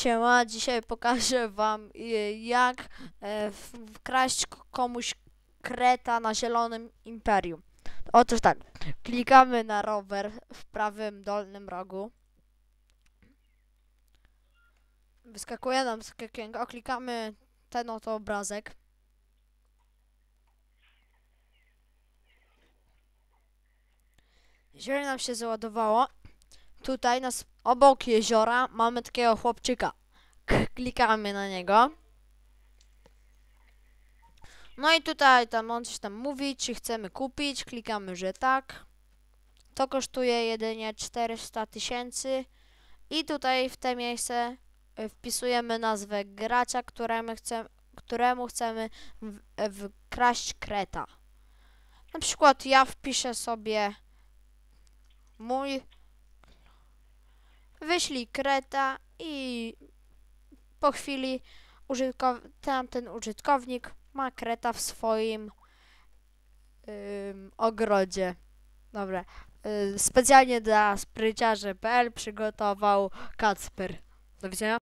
Siema, dzisiaj pokażę wam y, jak e, wkraść komuś kreta na zielonym imperium. Otóż tak, klikamy na rower w prawym dolnym rogu. Wyskakuje nam z okienka, klikamy ten oto obrazek. Zielone nam się załadowało tutaj nas, obok jeziora mamy takiego chłopczyka. Klikamy na niego. No i tutaj tam on coś tam mówi, czy chcemy kupić, klikamy, że tak. To kosztuje jedynie 400 tysięcy. I tutaj w te miejsce y, wpisujemy nazwę gracza, któremu, chce, któremu chcemy wkraść kreta. Na przykład ja wpiszę sobie mój Przyszli kreta i po chwili użytkow tamten użytkownik ma kreta w swoim ogrodzie. Dobra. Yy, specjalnie dla spryciarzy.pl przygotował Kacper. Do widzenia.